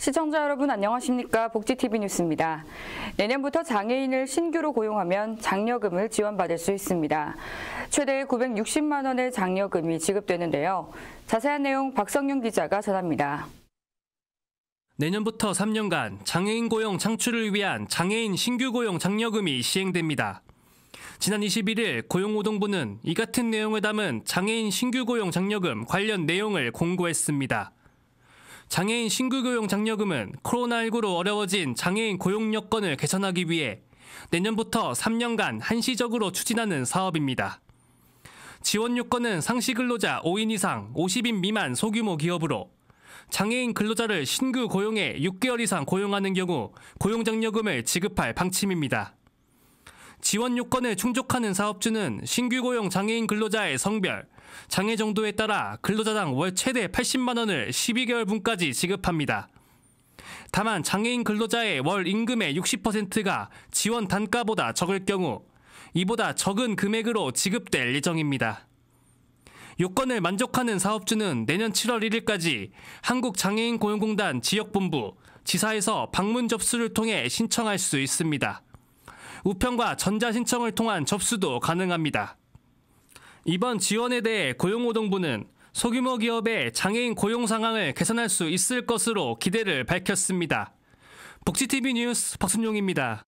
시청자 여러분 안녕하십니까 복지TV 뉴스입니다. 내년부터 장애인을 신규로 고용하면 장려금을 지원받을 수 있습니다. 최대 960만 원의 장려금이 지급되는데요. 자세한 내용 박성윤 기자가 전합니다. 내년부터 3년간 장애인 고용 창출을 위한 장애인 신규 고용 장려금이 시행됩니다. 지난 21일 고용노동부는 이 같은 내용을 담은 장애인 신규 고용 장려금 관련 내용을 공고했습니다. 장애인 신규고용 장려금은 코로나19로 어려워진 장애인 고용 여건을 개선하기 위해 내년부터 3년간 한시적으로 추진하는 사업입니다. 지원 요건은 상시 근로자 5인 이상 50인 미만 소규모 기업으로 장애인 근로자를 신규 고용에 6개월 이상 고용하는 경우 고용장려금을 지급할 방침입니다. 지원 요건을 충족하는 사업주는 신규 고용 장애인 근로자의 성별, 장애 정도에 따라 근로자당 월 최대 80만 원을 12개월 분까지 지급합니다. 다만 장애인 근로자의 월 임금의 60%가 지원 단가보다 적을 경우 이보다 적은 금액으로 지급될 예정입니다. 요건을 만족하는 사업주는 내년 7월 1일까지 한국장애인고용공단 지역본부, 지사에서 방문 접수를 통해 신청할 수 있습니다. 우편과 전자신청을 통한 접수도 가능합니다. 이번 지원에 대해 고용노동부는 소규모 기업의 장애인 고용 상황을 개선할 수 있을 것으로 기대를 밝혔습니다. 복지TV 뉴스 박순용입니다.